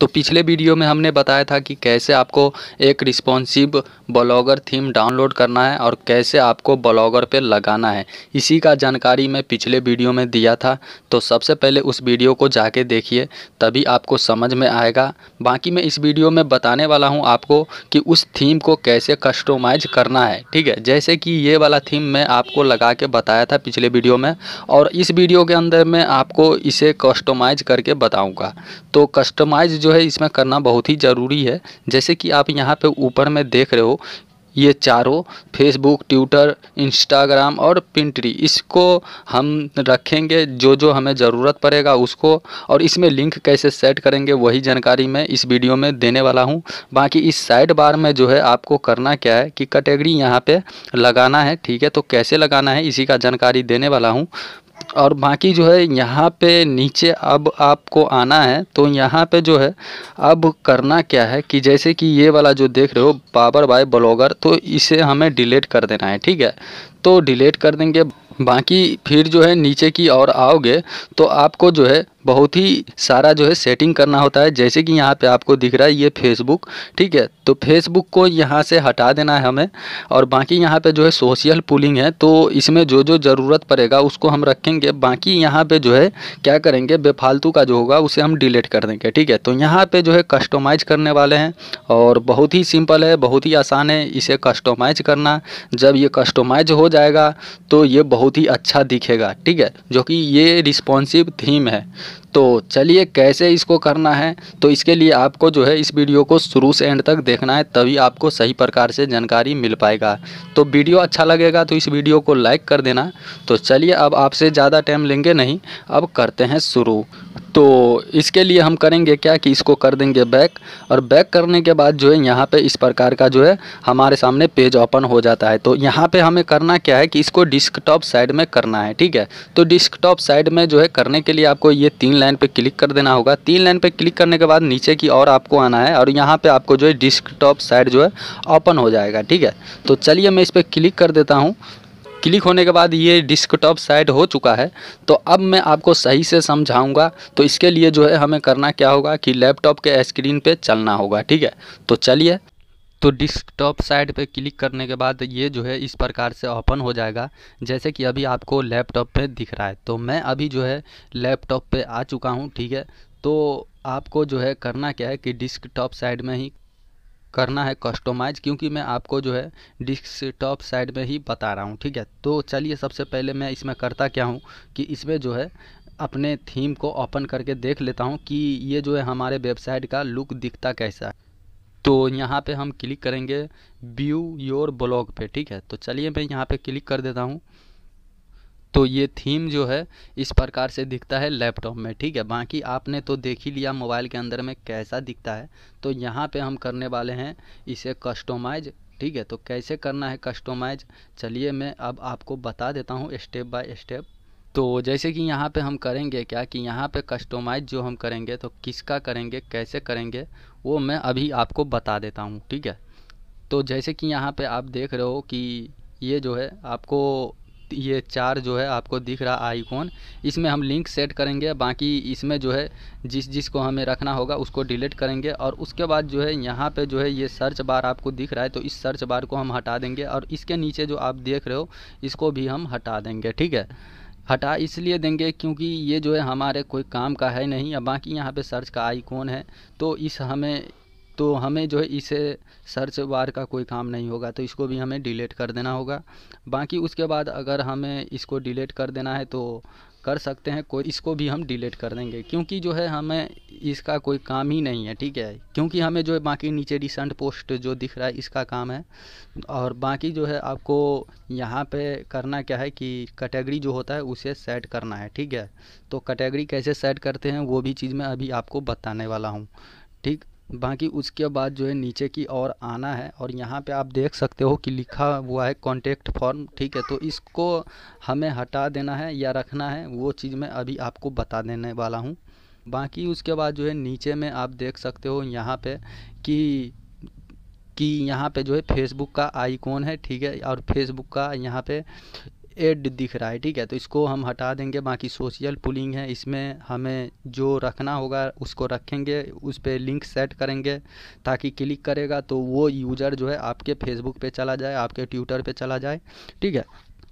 तो पिछले वीडियो में हमने बताया था कि कैसे आपको एक रिस्पॉन्सिव ब्लॉगर थीम डाउनलोड करना है और कैसे आपको ब्लॉगर पे लगाना है इसी का जानकारी मैं पिछले वीडियो में दिया था तो सबसे पहले उस वीडियो को जाके देखिए तभी आपको समझ में आएगा बाकी मैं इस वीडियो में बताने वाला हूँ आपको कि उस थीम को कैसे कस्टोमाइज करना है ठीक है जैसे कि ये वाला थीम मैं आपको लगा के बताया था पिछले वीडियो में और इस वीडियो के अंदर मैं आपको इसे कस्टोमाइज करके बताऊँगा तो कस्टोमाइज जो है इसमें करना बहुत ही ज़रूरी है जैसे कि आप यहाँ पे ऊपर में देख रहे हो ये चारों फेसबुक ट्विटर इंस्टाग्राम और पिंट्री इसको हम रखेंगे जो जो हमें ज़रूरत पड़ेगा उसको और इसमें लिंक कैसे सेट करेंगे वही जानकारी मैं इस वीडियो में देने वाला हूँ बाकी इस साइड बार में जो है आपको करना क्या है कि कैटेगरी यहाँ पे लगाना है ठीक है तो कैसे लगाना है इसी का जानकारी देने वाला हूँ और बाकी जो है यहाँ पे नीचे अब आपको आना है तो यहाँ पे जो है अब करना क्या है कि जैसे कि ये वाला जो देख रहे हो बाबर बाय ब्लॉगर तो इसे हमें डिलीट कर देना है ठीक है तो डिलीट कर देंगे बाकी फिर जो है नीचे की ओर आओगे तो आपको जो है बहुत ही सारा जो है सेटिंग करना होता है जैसे कि यहाँ पे आपको दिख रहा है ये फेसबुक ठीक है तो फेसबुक को यहाँ से हटा देना है हमें और बाकी यहाँ पे जो है सोशल पुलिंग है तो इसमें जो जो ज़रूरत पड़ेगा उसको हम रखेंगे बाकी यहाँ पे जो है क्या करेंगे बेफालतू का जो होगा उसे हम डिलीट कर देंगे ठीक है तो यहाँ पर जो है कस्टोमाइज करने वाले हैं और बहुत ही सिंपल है बहुत ही आसान है इसे कस्टोमाइज करना जब ये कस्टोमाइज हो जाएगा तो ये बहुत ही अच्छा दिखेगा ठीक है जो कि ये रिस्पॉन्सिव थीम है तो चलिए कैसे इसको करना है तो इसके लिए आपको जो है इस वीडियो को शुरू से एंड तक देखना है तभी आपको सही प्रकार से जानकारी मिल पाएगा तो वीडियो अच्छा लगेगा तो इस वीडियो को लाइक कर देना तो चलिए अब आपसे ज़्यादा टाइम लेंगे नहीं अब करते हैं शुरू तो इसके लिए हम करेंगे क्या कि इसको कर देंगे बैक और बैक करने के बाद जो है यहाँ पे इस प्रकार का जो है हमारे सामने पेज ओपन हो जाता है तो यहाँ पे हमें करना क्या है कि इसको डिस्कटॉप साइड में करना है ठीक है तो डिस्कटॉप साइड में जो है करने के लिए आपको ये तीन लाइन पर क्लिक कर देना होगा तीन लाइन पर क्लिक करने के बाद नीचे की और आपको आना है और यहाँ पर आपको जो है डिस्कटॉप साइड जो है ओपन हो जाएगा ठीक है तो चलिए मैं इस पर क्लिक कर देता हूँ क्लिक होने के बाद ये डिस्कटॉप साइड हो चुका है तो अब मैं आपको सही से समझाऊंगा तो इसके लिए जो है हमें करना क्या होगा कि लैपटॉप के स्क्रीन पे चलना होगा ठीक है तो चलिए तो डिस्कटॉप साइड पे क्लिक करने के बाद ये जो है इस प्रकार से ओपन हो जाएगा जैसे कि अभी आपको लैपटॉप पे दिख रहा है तो मैं अभी जो है लैपटॉप पर आ चुका हूँ ठीक है तो आपको जो है करना क्या है कि डिस्कटॉप साइड में ही करना है कस्टमाइज़ क्योंकि मैं आपको जो है डिस्कटॉप साइड में ही बता रहा हूँ ठीक है तो चलिए सबसे पहले मैं इसमें करता क्या हूँ कि इसमें जो है अपने थीम को ओपन करके देख लेता हूँ कि ये जो है हमारे वेबसाइट का लुक दिखता कैसा है तो यहाँ पे हम क्लिक करेंगे व्यू योर ब्लॉग पे ठीक है तो चलिए मैं यहाँ पे क्लिक कर देता हूँ तो ये थीम जो है इस प्रकार से दिखता है लैपटॉप में ठीक है बाकी आपने तो देख ही लिया मोबाइल के अंदर में कैसा दिखता है तो यहाँ पे हम करने वाले हैं इसे कस्टोमाइज ठीक है तो कैसे करना है कस्टोमाइज चलिए मैं अब आपको बता देता हूँ स्टेप बाय स्टेप तो जैसे कि यहाँ पे हम करेंगे क्या कि यहाँ पे कस्टोमाइज जो हम करेंगे तो किसका करेंगे कैसे करेंगे वो मैं अभी आपको बता देता हूँ ठीक है तो जैसे कि यहाँ पर आप देख रहे हो कि ये जो है आपको ये चार जो है आपको दिख रहा आईकॉन इसमें हम लिंक सेट करेंगे बाकी इसमें जो है जिस जिस को हमें रखना होगा उसको डिलीट करेंगे और उसके बाद जो है यहाँ पे जो है ये सर्च बार आपको दिख रहा है तो इस सर्च बार को हम हटा देंगे और इसके नीचे जो आप देख रहे हो इसको भी हम हटा देंगे ठीक है हटा इसलिए देंगे क्योंकि ये जो है हमारे कोई काम का है नहीं बाकी यहाँ पे सर्च का आईकॉन है तो इस हमें तो हमें जो है इसे सर्च बार का कोई काम नहीं होगा तो इसको भी हमें डिलीट कर देना होगा बाकी उसके बाद अगर हमें इसको डिलीट कर देना है तो कर सकते हैं कोई इसको भी हम डिलीट कर देंगे क्योंकि जो है हमें इसका कोई काम ही नहीं है ठीक है क्योंकि हमें जो है बाकी नीचे रिसेंट पोस्ट जो दिख रहा है इसका काम है और बाकी जो है आपको यहाँ पे करना क्या है कि कैटेगरी जो होता है उसे सेट करना है ठीक है तो कैटेगरी कैसे सेट करते हैं वो भी चीज़ मैं अभी आपको बताने वाला हूँ ठीक बाकी उसके बाद जो है नीचे की ओर आना है और यहाँ पे आप देख सकते हो कि लिखा हुआ है कॉन्टेक्ट फॉर्म ठीक है तो इसको हमें हटा देना है या रखना है वो चीज़ मैं अभी आपको बता देने वाला हूँ बाकी उसके बाद जो है नीचे में आप देख सकते हो यहाँ पे कि कि यहाँ पे जो है फेसबुक का आइकॉन है ठीक है और फेसबुक का यहाँ पे एड दिख रहा है ठीक है तो इसको हम हटा देंगे बाकी सोशल पुलिंग है इसमें हमें जो रखना होगा उसको रखेंगे उस पर लिंक सेट करेंगे ताकि क्लिक करेगा तो वो यूज़र जो है आपके फेसबुक पे चला जाए आपके ट्विटर पे चला जाए ठीक है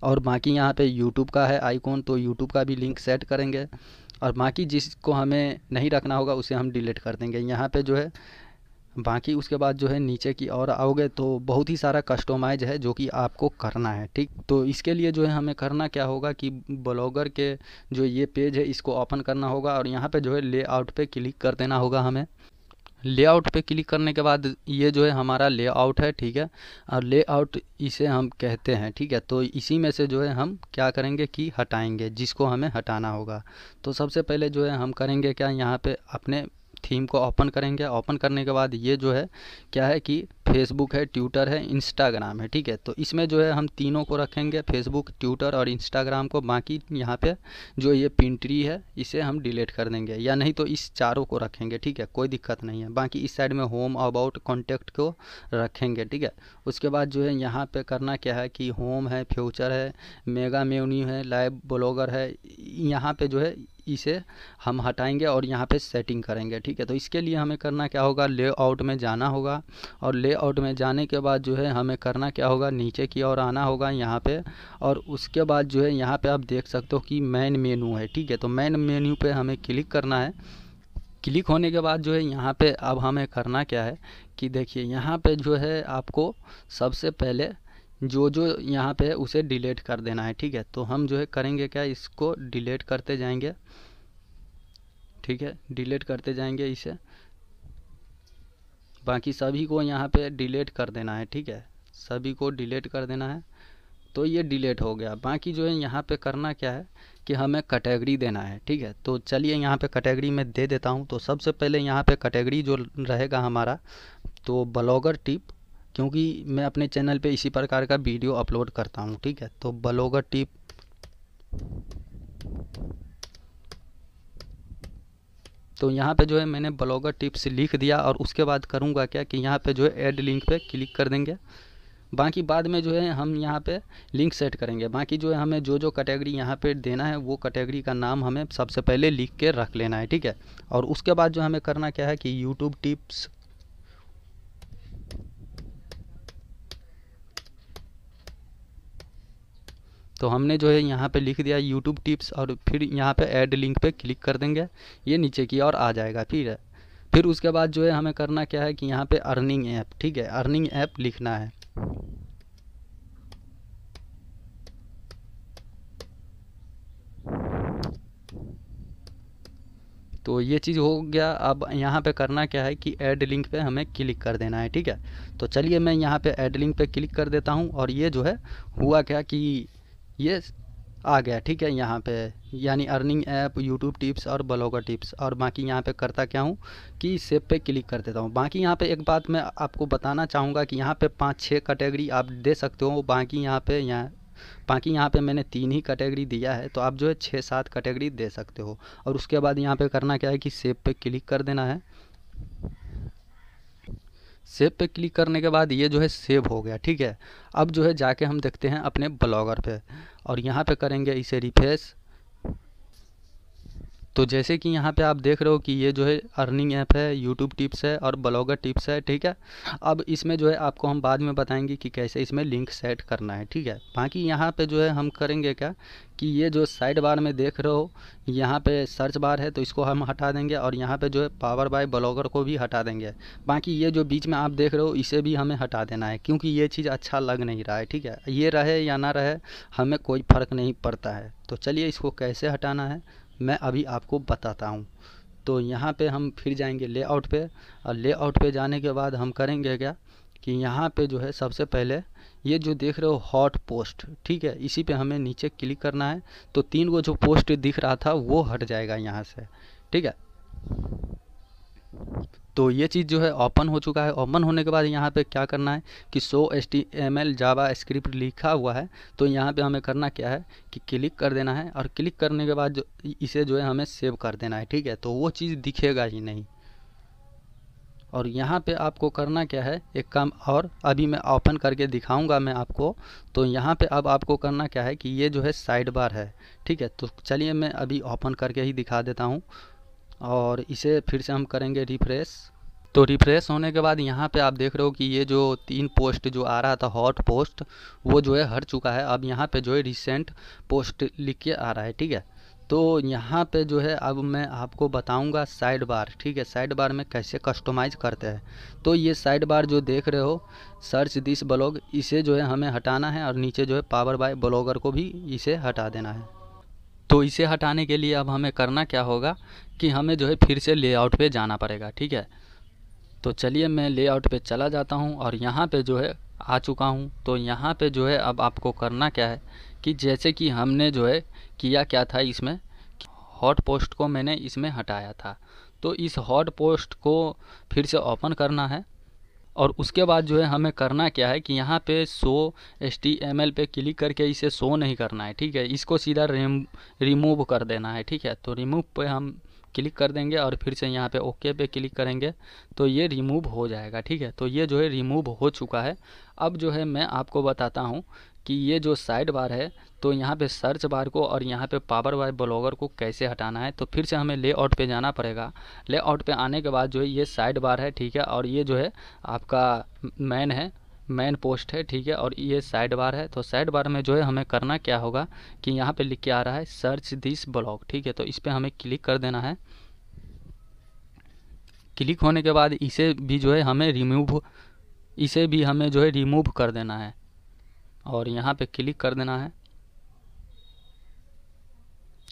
और बाकी यहाँ पे यूट्यूब का है आइकॉन तो यूट्यूब का भी लिंक सेट करेंगे और बाकी जिसको हमें नहीं रखना होगा उसे हम डिलीट कर देंगे यहाँ पर जो है बाकी उसके बाद जो है नीचे की ओर आओगे तो बहुत ही सारा कस्टोमाइज है जो कि आपको करना है ठीक तो इसके लिए जो है हमें करना क्या होगा कि ब्लॉगर के जो ये पेज है इसको ओपन करना होगा और यहाँ पे जो है लेआउट पे क्लिक कर देना होगा हमें लेआउट पे क्लिक करने के बाद ये जो है हमारा लेआउट है ठीक है और लेआउट इसे हम कहते हैं ठीक है तो इसी में से जो है हम क्या करेंगे कि हटाएंगे जिसको हमें हटाना होगा तो सबसे पहले जो है हम करेंगे क्या यहाँ पे अपने थीम को ओपन करेंगे ओपन करने के बाद ये जो है क्या है कि फेसबुक है ट्विटर है इंस्टाग्राम है ठीक है तो इसमें जो है हम तीनों को रखेंगे फेसबुक ट्विटर और इंस्टाग्राम को बाकी यहाँ पे जो ये पिंट्री है इसे हम डिलीट कर देंगे या नहीं तो इस चारों को रखेंगे ठीक है कोई दिक्कत नहीं है बाकी इस साइड में होम अबाउट कॉन्टेक्ट को रखेंगे ठीक है उसके बाद जो है यहाँ पर करना क्या है कि होम है फ्यूचर है मेगा मेन्यू है लाइव ब्लॉगर है यहाँ पर जो है इसे हम हटाएंगे और यहाँ पे सेटिंग करेंगे ठीक है तो इसके लिए हमें करना क्या होगा लेआउट में जाना होगा और लेआउट में जाने के बाद जो है हमें करना क्या होगा नीचे की ओर आना होगा यहाँ पे और उसके बाद जो है यहाँ पे आप देख सकते हो कि मेन मेनू है ठीक है तो मेन मेन्यू पर हमें क्लिक करना है क्लिक होने के बाद जो है यहाँ पे अब हमें करना क्या है कि देखिए यहाँ पे जो है आपको सबसे पहले जो जो यहाँ पे है उसे डिलीट कर देना है ठीक है तो हम जो है करेंगे क्या इसको डिलीट करते जाएंगे ठीक है डिलीट करते जाएंगे इसे बाकी सभी को यहाँ पे डिलीट कर देना है ठीक है सभी को डिलीट कर देना है तो ये डिलीट हो गया बाकी जो है यहाँ पे करना क्या है कि हमें कैटेगरी देना है ठीक है तो चलिए यहाँ पे कैटेगरी में दे देता हूँ तो सबसे पहले यहाँ पे कैटेगरी जो रहेगा हमारा तो ब्लॉगर टिप क्योंकि मैं अपने चैनल पे इसी प्रकार का वीडियो अपलोड करता हूँ ठीक है तो ब्लॉगर टिप तो यहाँ पे जो है मैंने ब्लॉगर टिप्स लिख दिया और उसके बाद करूँगा क्या कि यहाँ पे जो है ऐड लिंक पे क्लिक कर देंगे बाकी बाद में जो है हम यहाँ पे लिंक सेट करेंगे बाकी जो है हमें जो जो कैटेगरी यहाँ पे देना है वो कैटेगरी का नाम हमें सबसे पहले लिख के रख लेना है ठीक है और उसके बाद जो हमें करना क्या है कि यूट्यूब टिप्स तो हमने जो है यहाँ पे लिख दिया यूट्यूब टिप्स और फिर यहाँ पे ऐड लिंक पे क्लिक कर देंगे ये नीचे की और आ जाएगा फिर फिर उसके बाद जो है हमें करना क्या है कि यहाँ पे अर्निंग ऐप ठीक है अर्निंग ऐप लिखना है तो ये चीज़ हो गया अब यहाँ पे करना क्या है कि ऐड लिंक पे हमें क्लिक कर देना है ठीक है तो चलिए मैं यहाँ पे ऐड लिंक पे क्लिक कर देता हूँ और ये जो है हुआ क्या कि ये आ गया ठीक है यहाँ पे यानी अर्निंग ऐप यूट्यूब टिप्स और ब्लॉगर टिप्स और बाकी यहाँ पे करता क्या हूँ कि सेब पे क्लिक कर देता हूँ बाकी यहाँ पे एक बात मैं आपको बताना चाहूँगा कि यहाँ पे पाँच छः कैटेगरी आप दे सकते हो बाकी यहाँ पे यहाँ बाकी यहाँ पे मैंने तीन ही कैटेगरी दिया है तो आप जो है छः सात कैटेगरी दे सकते हो और उसके बाद यहाँ पर करना क्या है कि सेब पे क्लिक कर देना है सेव पे क्लिक करने के बाद ये जो है सेव हो गया ठीक है अब जो है जाके हम देखते हैं अपने ब्लॉगर पे और यहाँ पे करेंगे इसे रिफ्रेश तो जैसे कि यहाँ पे आप देख रहे हो कि ये जो है अर्निंग ऐप है यूट्यूब टिप्स है और ब्लॉगर टिप्स है ठीक है अब इसमें जो है आपको हम बाद में बताएंगे कि कैसे इसमें लिंक सेट करना है ठीक है बाकी यहाँ पे जो है हम करेंगे क्या कि ये जो साइड बार में देख रहे हो यहाँ पे सर्च बार है तो इसको हम हटा देंगे और यहाँ पे जो है पावर बाय ब्लॉगर को भी हटा देंगे बाकी ये जो बीच में आप देख रहे हो इसे भी हमें हटा देना है क्योंकि ये चीज़ अच्छा लग नहीं रहा है ठीक है ये रहे या ना रहे हमें कोई फ़र्क नहीं पड़ता है तो चलिए इसको कैसे हटाना है मैं अभी आपको बताता हूँ तो यहाँ पे हम फिर जाएंगे लेआउट पे और लेआउट पे जाने के बाद हम करेंगे क्या कि यहाँ पे जो है सबसे पहले ये जो देख रहे हो हॉट पोस्ट ठीक है इसी पे हमें नीचे क्लिक करना है तो तीन वो जो पोस्ट दिख रहा था वो हट जाएगा यहाँ से ठीक है तो ये चीज़ जो है ओपन हो चुका है ओपन होने के बाद यहाँ पे क्या करना है कि so S T M L JavaScript लिखा हुआ है तो यहाँ पे हमें करना क्या है कि क्लिक कर देना है और क्लिक करने के बाद जो इसे जो है हमें सेव कर देना है ठीक है तो वो चीज़ दिखेगा ही नहीं और यहाँ पे आपको करना क्या है एक काम और अभी मैं ओपन करके दिखाऊंगा मैं आपको तो यहाँ पे अब आपको करना क्या है कि ये जो है साइड बार है ठीक है तो चलिए मैं अभी ओपन करके ही दिखा देता हूँ और इसे फिर से हम करेंगे रिफ्रेश तो रिफ्रेश होने के बाद यहाँ पे आप देख रहे हो कि ये जो तीन पोस्ट जो आ रहा था हॉट पोस्ट वो जो है हट चुका है अब यहाँ पे जो है रिसेंट पोस्ट लिख के आ रहा है ठीक है तो यहाँ पे जो है अब मैं आपको बताऊंगा साइड बार ठीक है साइड बार में कैसे कस्टमाइज करते हैं तो ये साइड बार जो देख रहे हो सर्च दिस ब्लॉग इसे जो है हमें हटाना है और नीचे जो है पावर बाय ब्लॉगर को भी इसे हटा देना है तो इसे हटाने के लिए अब हमें करना क्या होगा कि हमें जो है फिर से लेआउट पे जाना पड़ेगा ठीक है तो चलिए मैं लेआउट पे चला जाता हूँ और यहाँ पे जो है आ चुका हूँ तो यहाँ पे जो है अब आपको करना क्या है कि जैसे कि हमने जो है किया क्या था इसमें हॉट पोस्ट को मैंने इसमें हटाया था तो इस हॉट पोस्ट को फिर से ओपन करना है और उसके बाद जो है हमें करना क्या है कि यहाँ पे show S T M L पे क्लिक करके इसे शो नहीं करना है ठीक है इसको सीधा रिम रिमूव कर देना है ठीक है तो रिमूव पे हम क्लिक कर देंगे और फिर से यहाँ पे ओके पे क्लिक करेंगे तो ये रिमूव हो जाएगा ठीक है तो ये जो है रिमूव हो चुका है अब जो है मैं आपको बताता हूँ कि ये जो साइड बार है तो यहाँ पे सर्च बार को और यहाँ पे पावर बाय ब्लॉगर को कैसे हटाना है तो फिर से हमें लेआउट पे जाना पड़ेगा लेआउट पे आने के बाद जो है ये साइड बार है ठीक है और ये जो है आपका मैन है मैन पोस्ट है ठीक है और ये साइड बार है तो साइड बार में जो है हमें करना क्या होगा कि यहाँ पे लिख के आ रहा है सर्च दिस ब्लॉग ठीक है तो इस पर हमें क्लिक कर देना है क्लिक होने के बाद इसे भी जो है हमें रिमूव इसे भी हमें जो है रिमूव कर देना है और यहाँ पे क्लिक कर देना है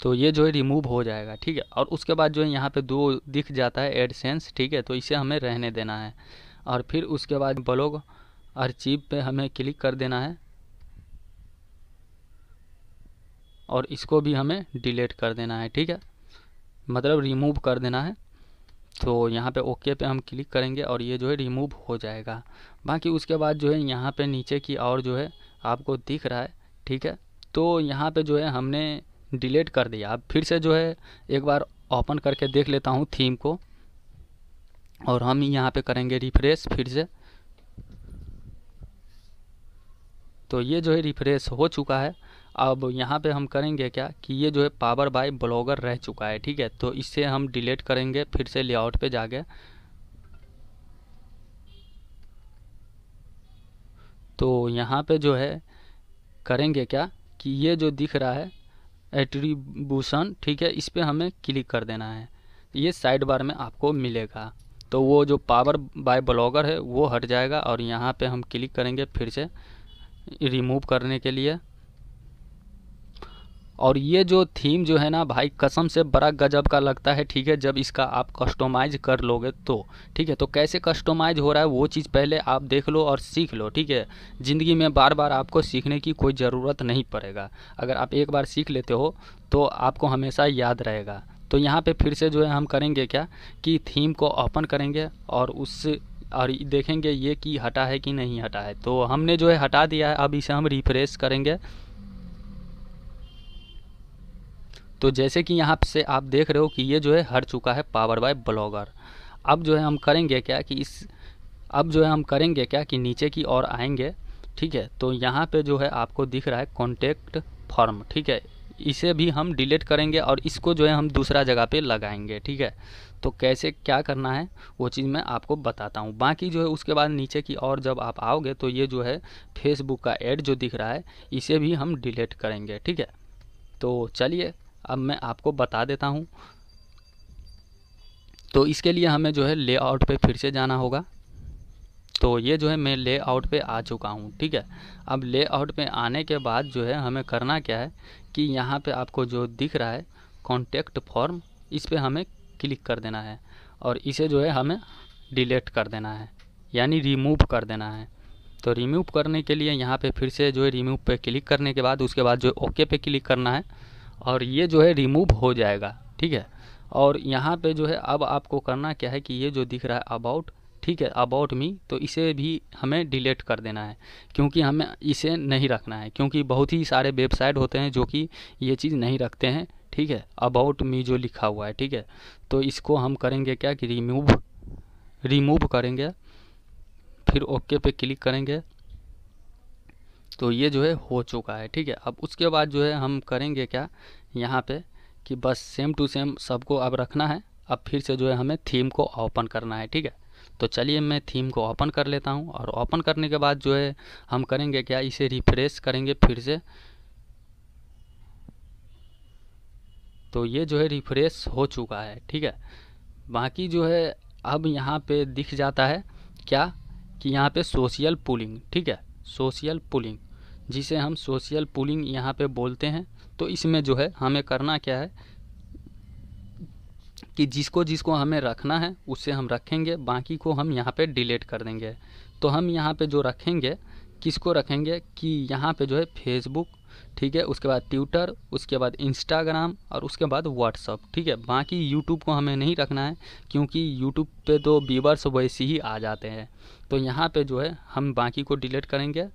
तो ये जो है रिमूव हो जाएगा ठीक है और उसके बाद जो है यहाँ पे दो दिख जाता है एडसेंस ठीक है तो इसे हमें रहने देना है और फिर उसके बाद ब्लॉग अर्चीव पे हमें क्लिक कर देना है और इसको भी हमें डिलीट कर देना है ठीक है मतलब रिमूव कर देना है तो यहाँ पे ओके पे हम क्लिक करेंगे और ये जो है रिमूव हो जाएगा बाकी उसके बाद जो है यहाँ पे नीचे की और जो है आपको दिख रहा है ठीक है तो यहाँ पे जो है हमने डिलीट कर दिया अब फिर से जो है एक बार ओपन करके देख लेता हूँ थीम को और हम यहाँ पे करेंगे रिफ्रेश फिर से तो ये जो है रिफ्रेश हो चुका है अब यहाँ पे हम करेंगे क्या कि ये जो है पावर बाय ब्लॉगर रह चुका है ठीक है तो इससे हम डिलीट करेंगे फिर से लेआउट पे जाके तो यहाँ पे जो है करेंगे क्या कि ये जो दिख रहा है एट्रीब्यूशन ठीक है इस पर हमें क्लिक कर देना है ये साइड बार में आपको मिलेगा तो वो जो पावर बाय ब्लॉगर है वो हट जाएगा और यहाँ पे हम क्लिक करेंगे फिर से रिमूव करने के लिए और ये जो थीम जो है ना भाई कसम से बड़ा गजब का लगता है ठीक है जब इसका आप कस्टोमाइज कर लोगे तो ठीक है तो कैसे कस्टोमाइज हो रहा है वो चीज़ पहले आप देख लो और सीख लो ठीक है ज़िंदगी में बार बार आपको सीखने की कोई ज़रूरत नहीं पड़ेगा अगर आप एक बार सीख लेते हो तो आपको हमेशा याद रहेगा तो यहाँ पर फिर से जो है हम करेंगे क्या कि थीम को ओपन करेंगे और उस और देखेंगे ये कि हटा है कि नहीं हटा है तो हमने जो है हटा दिया है अब इसे हम रिफ्रेश करेंगे तो जैसे कि यहाँ से आप देख रहे हो कि ये जो है हर चुका है पावर बाय ब्लॉगर अब जो है हम करेंगे क्या कि इस अब जो है हम करेंगे क्या कि नीचे की ओर आएंगे ठीक है तो यहाँ पे जो है आपको दिख रहा है कॉन्टेक्ट फॉर्म ठीक है इसे भी हम डिलीट करेंगे और इसको जो है हम दूसरा जगह पे लगाएंगे ठीक है तो कैसे क्या करना है वो चीज़ मैं आपको बताता हूँ बाकी जो है उसके बाद नीचे की ओर जब आप आओगे तो ये जो है फेसबुक का एड जो दिख रहा है इसे भी हम डिलीट करेंगे ठीक है तो चलिए अब मैं आपको बता देता हूँ तो इसके लिए हमें जो है लेआउट पे फिर से जाना होगा तो ये जो है मैं लेआउट पे आ चुका हूँ ठीक है अब लेआउट पे आने के बाद जो है हमें करना क्या है कि यहाँ पे आपको जो दिख रहा है कॉन्टेक्ट फॉर्म इस पर हमें क्लिक कर देना है और इसे जो है हमें डिलीट कर देना है यानी रिमूव कर देना है तो रिमूव करने के लिए यहाँ पे फिर से जो है रिमूव पे क्लिक करने के बाद उसके बाद जो ओके पे क्लिक करना है और ये जो है रिमूव हो जाएगा ठीक है और यहाँ पे जो है अब आपको करना क्या है कि ये जो दिख रहा है अबाउट ठीक है अबाउट मी तो इसे भी हमें डिलीट कर देना है क्योंकि हमें इसे नहीं रखना है क्योंकि बहुत ही सारे वेबसाइट होते हैं जो कि ये चीज़ नहीं रखते हैं ठीक है अबाउट मी जो लिखा हुआ है ठीक है तो इसको हम करेंगे क्या कि रिमूव रिमूव करेंगे फिर ओके पे क्लिक करेंगे तो ये जो है हो चुका है ठीक है अब उसके बाद जो है हम करेंगे क्या यहाँ पे कि बस सेम टू सेम सबको अब रखना है अब फिर से जो है हमें थीम को ओपन करना है ठीक है तो चलिए मैं थीम को ओपन कर लेता हूँ और ओपन करने के बाद जो है हम करेंगे क्या इसे रिफ्रेश करेंगे फिर से तो ये जो है रिफ्रेश हो चुका है ठीक है बाकी जो है अब यहाँ पे दिख जाता है क्या कि यहाँ पे सोशल पुलिंग ठीक है सोशल पुलिंग जिसे हम सोशल पुलिंग यहाँ पे बोलते हैं तो इसमें जो है हमें करना क्या है कि जिसको जिसको हमें रखना है उससे हम रखेंगे बाकी को हम यहाँ पे डिलीट कर देंगे तो हम यहाँ पे जो रखेंगे किसको रखेंगे कि यहाँ पे जो है फेसबुक ठीक है उसके बाद ट्विटर उसके बाद इंस्टाग्राम और उसके बाद व्हाट्सअप ठीक है बाकी यूट्यूब को हमें नहीं रखना है क्योंकि यूट्यूब पे तो व्यूवर्स वैसे ही आ जाते हैं तो यहाँ पे जो है हम बाकी को डिलीट करेंगे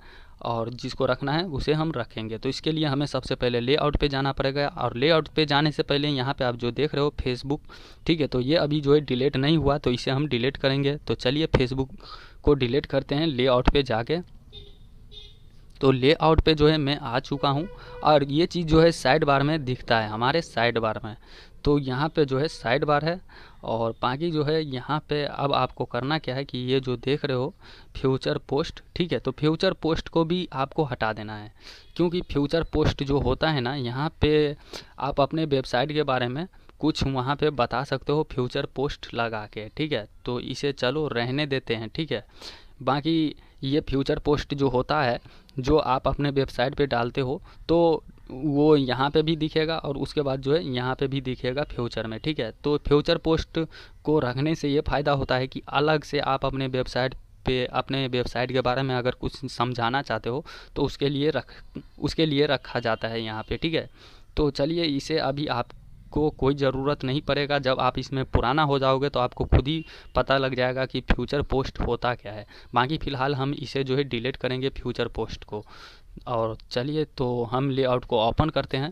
और जिसको रखना है उसे हम रखेंगे तो इसके लिए हमें सबसे पहले लेआउट पे जाना पड़ेगा और लेआउट पे जाने से पहले यहाँ पे आप जो देख रहे हो फेसबुक ठीक है तो ये अभी जो है डिलीट नहीं हुआ तो इसे हम डिलीट करेंगे तो चलिए फेसबुक को डिलीट करते हैं लेआउट पे जाके तो लेआउट पे जो है मैं आ चुका हूँ और ये चीज़ जो है साइड बार में दिखता है हमारे साइड बार में तो यहाँ पे जो है साइड बार है और बाकी जो है यहाँ पे अब आपको करना क्या है कि ये जो देख रहे हो फ्यूचर पोस्ट ठीक है तो फ्यूचर पोस्ट को भी आपको हटा देना है क्योंकि फ्यूचर पोस्ट जो होता है ना यहाँ पे आप अपने वेबसाइट के बारे में कुछ वहाँ पे बता सकते हो फ्यूचर पोस्ट लगा के ठीक है तो इसे चलो रहने देते हैं ठीक है बाकी ये फ्यूचर पोस्ट जो होता है जो आप अपने वेबसाइट पे डालते हो तो वो यहाँ पे भी दिखेगा और उसके बाद जो है यहाँ पे भी दिखेगा फ्यूचर में ठीक है तो फ्यूचर पोस्ट को रखने से ये फ़ायदा होता है कि अलग से आप अपने वेबसाइट पे अपने वेबसाइट के बारे में अगर कुछ समझाना चाहते हो तो उसके लिए रख उसके लिए रखा जाता है यहाँ पे ठीक है तो चलिए इसे अभी आप आपको कोई ज़रूरत नहीं पड़ेगा जब आप इसमें पुराना हो जाओगे तो आपको खुद ही पता लग जाएगा कि फ्यूचर पोस्ट होता क्या है बाकी फ़िलहाल हम इसे जो है डिलीट करेंगे फ्यूचर पोस्ट को और चलिए तो हम लेआउट को ओपन करते हैं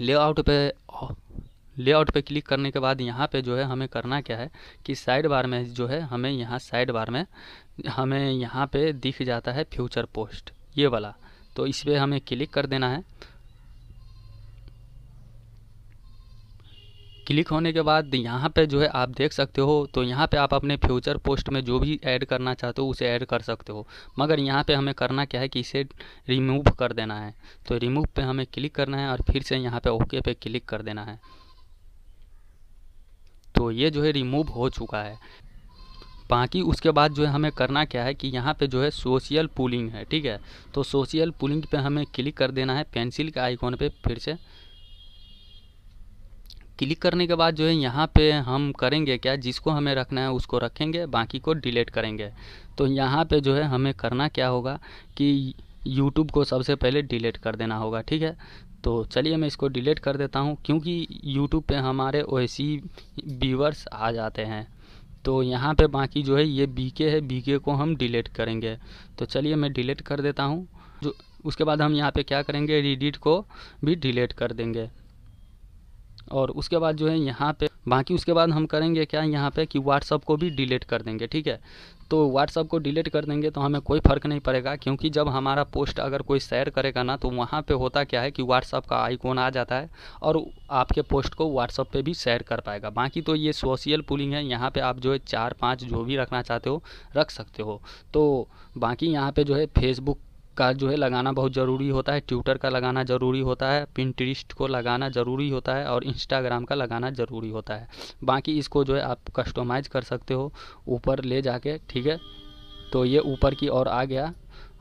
लेआउट पे लेआउट पे क्लिक करने के बाद यहाँ पे जो है हमें करना क्या है कि साइड बार में जो है हमें यहाँ साइड बार में हमें यहाँ पे दिख जाता है फ्यूचर पोस्ट ये वाला तो इस पर हमें क्लिक कर देना है क्लिक होने के बाद यहाँ पे जो है आप देख सकते हो तो यहाँ पे आप अपने फ्यूचर पोस्ट में जो भी ऐड करना चाहते हो उसे ऐड कर सकते हो मगर यहाँ पे हमें करना क्या है कि इसे रिमूव कर देना है तो रिमूव पे हमें क्लिक करना है और फिर से यहाँ पे ओके पे क्लिक कर देना है तो ये जो है रिमूव हो चुका है बाकी उसके बाद जो है हमें करना क्या है कि यहाँ पे जो है सोशल पुलिंग है ठीक है तो सोशल पुलिंग पे हमें क्लिक कर देना है पेंसिल के आइकॉन पे फिर से क्लिक करने के बाद जो है यहाँ पे हम करेंगे क्या जिसको हमें रखना है उसको रखेंगे बाकी को डिलीट करेंगे तो यहाँ पे जो है हमें करना क्या होगा कि यूट्यूब को सबसे पहले डिलीट कर देना होगा ठीक है तो चलिए मैं इसको डिलीट कर देता हूँ क्योंकि यूट्यूब पे हमारे वैसी व्यूवर्स आ जाते हैं तो यहाँ पे बाकी जो है ये बी के है बी के को हम डिलीट करेंगे तो चलिए मैं डिलीट कर देता हूँ जो उसके बाद हम यहाँ पे क्या करेंगे रीडिट को भी डिलीट कर देंगे और उसके बाद जो है यहाँ पे बाकी उसके बाद हम करेंगे क्या यहाँ पे कि व्हाट्सअप को भी डिलीट कर देंगे ठीक है तो व्हाट्सअप को डिलीट कर देंगे तो हमें कोई फ़र्क नहीं पड़ेगा क्योंकि जब हमारा पोस्ट अगर कोई शेयर करेगा ना तो वहाँ पे होता क्या है कि व्हाट्सअप का आइकॉन आ जाता है और आपके पोस्ट को व्हाट्सअप पे भी शेयर कर पाएगा बाकी तो ये सोशल पुलिंग है यहाँ पे आप जो है चार पाँच जो भी रखना चाहते हो रख सकते हो तो बाकी यहाँ पर जो है फेसबुक का जो है लगाना बहुत ज़रूरी होता है ट्विटर का लगाना ज़रूरी होता है पिंट्रिस्ट को लगाना ज़रूरी होता है और इंस्टाग्राम का लगाना ज़रूरी होता है बाकी इसको जो है आप कस्टमाइज़ कर सकते हो ऊपर ले जाके ठीक है तो ये ऊपर की ओर आ गया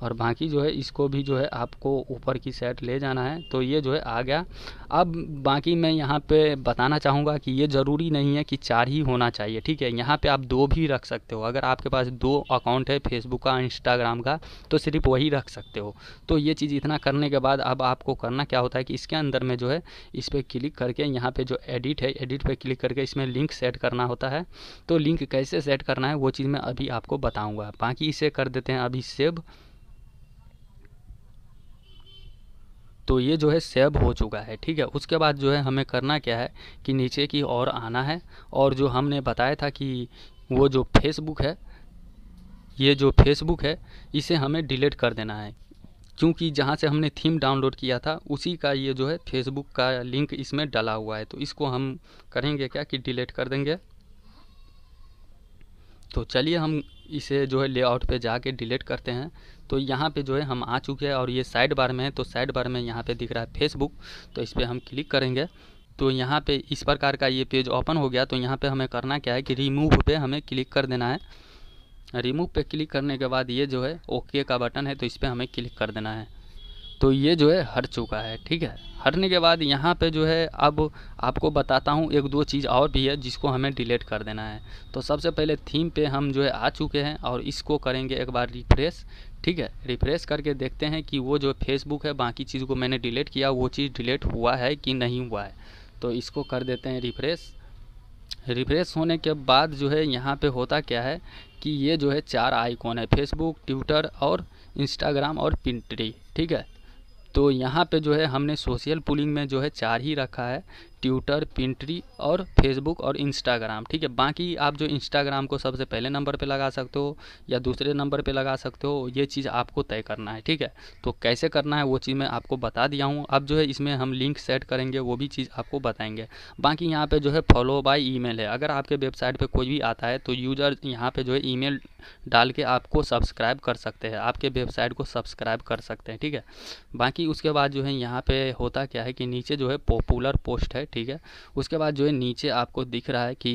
और बाकी जो है इसको भी जो है आपको ऊपर की सेट ले जाना है तो ये जो है आ गया अब बाकी मैं यहाँ पे बताना चाहूँगा कि ये ज़रूरी नहीं है कि चार ही होना चाहिए ठीक है यहाँ पे आप दो भी रख सकते हो अगर आपके पास दो अकाउंट है फेसबुक का इंस्टाग्राम का तो सिर्फ वही रख सकते हो तो ये चीज़ इतना करने के बाद अब आपको करना क्या होता है कि इसके अंदर में जो है इस पर क्लिक करके यहाँ पर जो एडिट है एडिट पर क्लिक करके इसमें लिंक सेट करना होता है तो लिंक कैसे सेट करना है वो चीज़ मैं अभी आपको बताऊँगा बाकी इसे कर देते हैं अभी सेव तो ये जो है सेव हो चुका है ठीक है उसके बाद जो है हमें करना क्या है कि नीचे की ओर आना है और जो हमने बताया था कि वो जो फेसबुक है ये जो फेसबुक है इसे हमें डिलीट कर देना है क्योंकि जहाँ से हमने थीम डाउनलोड किया था उसी का ये जो है फेसबुक का लिंक इसमें डाला हुआ है तो इसको हम करेंगे क्या कि डिलीट कर देंगे तो चलिए हम इसे जो है लेआउट पे जाके डिलीट करते हैं तो यहाँ पे जो है हम आ चुके हैं और ये साइड बार में है तो साइड बार में यहाँ पे दिख रहा है फेसबुक तो इस पर हम क्लिक करेंगे तो यहाँ पे इस प्रकार का ये पेज ओपन हो गया तो यहाँ पे हमें करना क्या है कि रिमूव पे हमें क्लिक कर देना है रिमूव पे क्लिक करने के बाद ये जो है ओके का बटन है तो इस पर हमें क्लिक कर देना है तो ये जो है हट चुका है ठीक है हटने के बाद यहाँ पे जो है अब आपको बताता हूँ एक दो चीज़ और भी है जिसको हमें डिलीट कर देना है तो सबसे पहले थीम पे हम जो है आ चुके हैं और इसको करेंगे एक बार रिफ्रेश ठीक है रिफ्रेश करके देखते हैं कि वो जो फेसबुक है बाकी चीज़ को मैंने डिलीट किया वो चीज़ डिलीट हुआ है कि नहीं हुआ है तो इसको कर देते हैं रिफ्रेश रिफ्रेश होने के बाद जो है यहाँ पे होता क्या है कि ये जो है चार आइकॉन है फेसबुक ट्विटर और इंस्टाग्राम और पिंटरी ठीक है तो यहाँ पे जो है हमने सोशल पुलिंग में जो है चार ही रखा है ट्विटर पिंट्री और फेसबुक और इंस्टाग्राम ठीक है बाकी आप जो इंस्टाग्राम को सबसे पहले नंबर पे लगा सकते हो या दूसरे नंबर पे लगा सकते हो ये चीज़ आपको तय करना है ठीक है तो कैसे करना है वो चीज़ मैं आपको बता दिया हूँ अब जो है इसमें हम लिंक सेट करेंगे वो भी चीज़ आपको बताएंगे बाकी यहाँ पर जो है फॉलो बाई ई है अगर आपके वेबसाइट पर कोई भी आता है तो यूज़र यहाँ पर जो है ई डाल के आपको सब्सक्राइब कर सकते हैं आपके वेबसाइट को सब्सक्राइब कर सकते हैं ठीक है बाकी उसके बाद जो है यहाँ पर होता क्या है कि नीचे जो है पॉपुलर पोस्ट है ठीक है उसके बाद जो है नीचे आपको दिख रहा है कि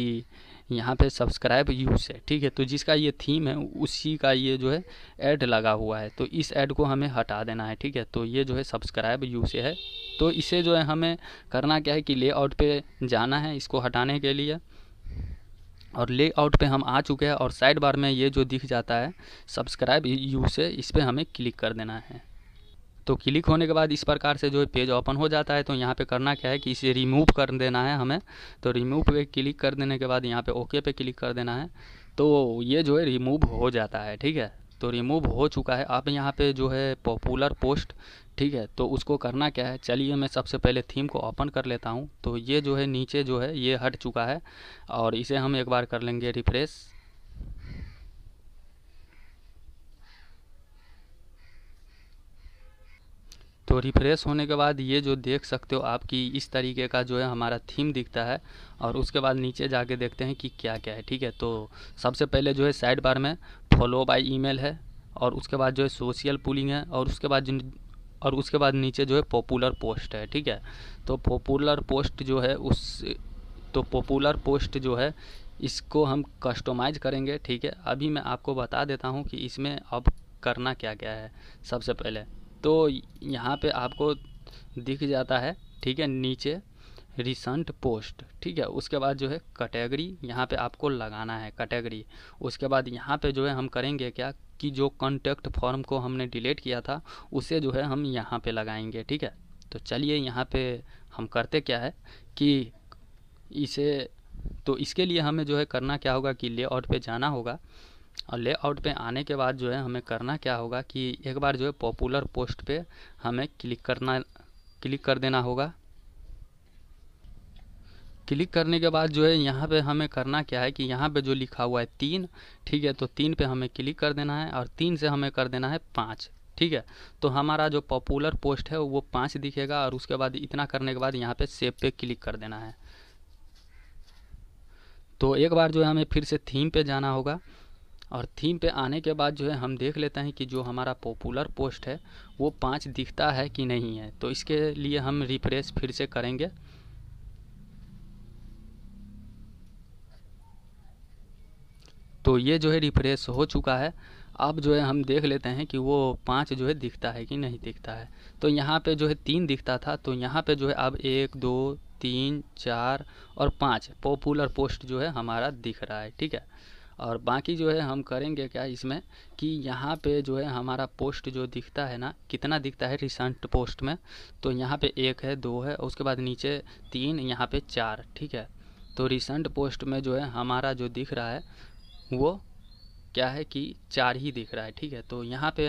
यहाँ पे सब्सक्राइब यूज है ठीक है तो जिसका ये थीम है उसी का ये जो है ऐड लगा हुआ है तो इस ऐड को हमें हटा देना है ठीक है तो ये जो है सब्सक्राइब यूज है तो इसे जो है हमें करना क्या है कि लेआउट पे जाना है इसको हटाने के लिए और लेआउट पे हम आ चुके हैं और साइड बार में ये जो दिख जाता है सब्सक्राइब यू से इस पर हमें क्लिक कर देना है तो क्लिक होने के बाद इस प्रकार से जो है पेज ओपन हो जाता है तो यहाँ पे करना क्या है कि इसे रिमूव कर देना है हमें तो रिमूव पे क्लिक कर देने के बाद यहाँ पे ओके पे क्लिक कर देना है तो ये जो है रिमूव हो जाता है ठीक है तो रिमूव हो चुका है अब यहाँ पे जो है पॉपुलर पोस्ट ठीक है तो उसको करना क्या है चलिए मैं सबसे पहले थीम को ओपन कर लेता हूँ तो ये जो है नीचे जो है ये हट चुका है और इसे हम एक बार कर लेंगे रिफ्रेश तो रिफ्रेश होने के बाद ये जो देख सकते हो आपकी इस तरीके का जो है हमारा थीम दिखता है और उसके बाद नीचे जाके देखते हैं कि क्या क्या है ठीक है तो सबसे पहले जो है साइड बार में फॉलो बाय ईमेल है और उसके बाद जो है सोशल पुलिंग है और उसके बाद और उसके बाद नीचे जो है पॉपुलर पोस्ट है ठीक है तो पॉपुलर पोस्ट जो है उस तो पॉपुलर पोस्ट जो है इसको हम कस्टमाइज करेंगे ठीक है अभी मैं आपको बता देता हूँ कि इसमें अब करना क्या क्या है सबसे पहले तो यहाँ पे आपको दिख जाता है ठीक है नीचे रिसेंट पोस्ट ठीक है उसके बाद जो है कैटेगरी यहाँ पे आपको लगाना है कैटेगरी उसके बाद यहाँ पे जो है हम करेंगे क्या कि जो कॉन्टैक्ट फॉर्म को हमने डिलीट किया था उसे जो है हम यहाँ पे लगाएंगे ठीक है तो चलिए यहाँ पे हम करते क्या है कि इसे तो इसके लिए हमें जो है करना क्या होगा कि लेआउट पे जाना होगा और लेआउट पे आने के बाद जो है हमें करना क्या होगा कि एक बार जो है पॉपुलर पोस्ट पे हमें क्लिक करना क्लिक कर देना होगा क्लिक करने के बाद जो है यहाँ पे हमें करना क्या है कि यहाँ पे जो लिखा हुआ है तीन ठीक है तो तीन पे हमें क्लिक कर देना है और तीन से हमें कर देना है पाँच ठीक है तो हमारा जो पॉपुलर पोस्ट है वो पाँच दिखेगा और उसके बाद इतना करने के बाद यहाँ पे सेव पे क्लिक कर देना है तो एक बार जो है हमें फिर से थीम पे जाना होगा और थीम पे आने के बाद जो है हम देख लेते हैं कि जो हमारा पॉपुलर पोस्ट है वो पाँच दिखता है कि नहीं है तो इसके लिए हम रिफ्रेश फिर से करेंगे तो ये जो है रिफ्रेश हो चुका है अब जो है हम देख लेते हैं कि वो पाँच जो है दिखता है कि नहीं दिखता है तो यहाँ पे जो है तीन दिखता था तो यहाँ पे जो है अब एक दो तीन चार और पाँच पॉपुलर पोस्ट जो है हमारा दिख रहा है ठीक है और बाकी जो है हम करेंगे क्या इसमें कि यहाँ पे जो है हमारा पोस्ट जो दिखता है ना कितना दिखता है रिसेंट पोस्ट में तो यहाँ पे एक है दो है उसके बाद नीचे तीन यहाँ पे चार ठीक है तो रिसेंट पोस्ट में जो है हमारा जो दिख रहा है वो क्या है कि चार ही दिख रहा है ठीक है तो यहाँ पे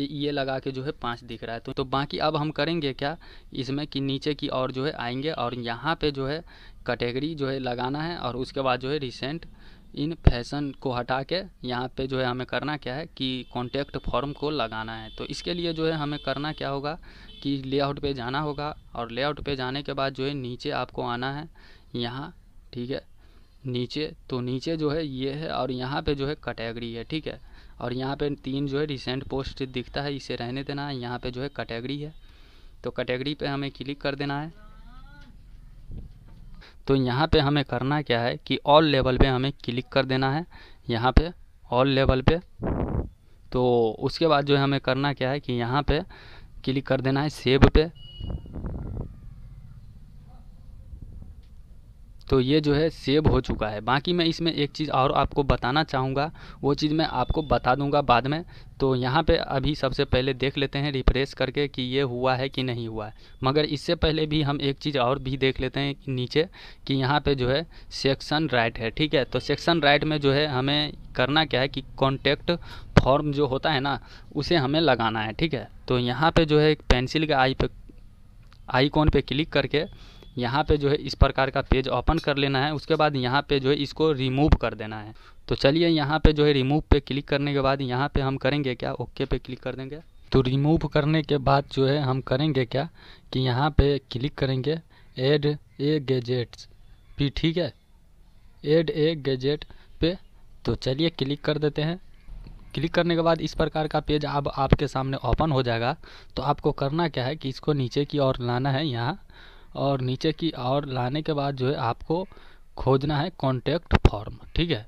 ये लगा के जो है पाँच दिख रहा है तो तो बाकी अब हम करेंगे क्या इसमें कि नीचे की और जो है आएंगे और यहाँ पे जो है कैटेगरी जो है लगाना है और उसके बाद जो है रिसेंट इन फैशन को हटा के यहाँ पे जो है हमें करना क्या है कि कॉन्टैक्ट फॉर्म को लगाना है तो इसके लिए जो है हमें करना क्या होगा कि लेआउट पे जाना होगा और लेआउट पे जाने के बाद जो है नीचे आपको आना है यहाँ ठीक है नीचे तो नीचे जो है ये है और यहाँ पे जो है कैटेगरी है ठीक है और यहाँ पर तीन जो है रिसेंट पोस्ट दिखता है इसे रहने देना है यहाँ पर जो है कैटेगरी है तो कैटेगरी पर हमें क्लिक कर देना है तो यहाँ पे हमें करना क्या है कि ऑल लेवल पे हमें क्लिक कर देना है यहाँ पे ऑल लेवल पे तो उसके बाद जो है हमें करना क्या है कि यहाँ पे क्लिक कर देना है सेव पे तो ये जो है सेव हो चुका है बाकी मैं इसमें एक चीज़ और आपको बताना चाहूँगा वो चीज़ मैं आपको बता दूँगा बाद में तो यहाँ पे अभी सबसे पहले देख लेते हैं रिफ्रेश करके कि ये हुआ है कि नहीं हुआ है मगर इससे पहले भी हम एक चीज़ और भी देख लेते हैं कि नीचे कि यहाँ पे जो है सेक्शन राइट है ठीक है तो सेक्शन राइट में जो है हमें करना क्या है कि कॉन्टैक्ट फॉर्म जो होता है ना उसे हमें लगाना है ठीक है तो यहाँ पर जो है पेंसिल के आई पे आईकॉन पर क्लिक करके यहाँ पे जो है इस प्रकार का पेज ओपन कर लेना है उसके बाद यहाँ पे जो है इसको रिमूव कर देना है तो चलिए यहाँ पे जो है रिमूव पे क्लिक करने के बाद यहाँ पे हम करेंगे क्या ओके पे क्लिक कर देंगे तो रिमूव करने के बाद जो है हम करेंगे क्या कि यहाँ पे क्लिक करेंगे एड ए गेजेट्स भी ठीक है एड ए गेजेट पे तो चलिए क्लिक कर देते हैं क्लिक करने के बाद इस प्रकार का पेज अब आप आपके सामने ओपन हो जाएगा तो आपको करना क्या है कि इसको नीचे की ओर लाना है यहाँ और नीचे की और लाने के बाद जो है आपको खोजना है कॉन्टैक्ट फॉर्म ठीक है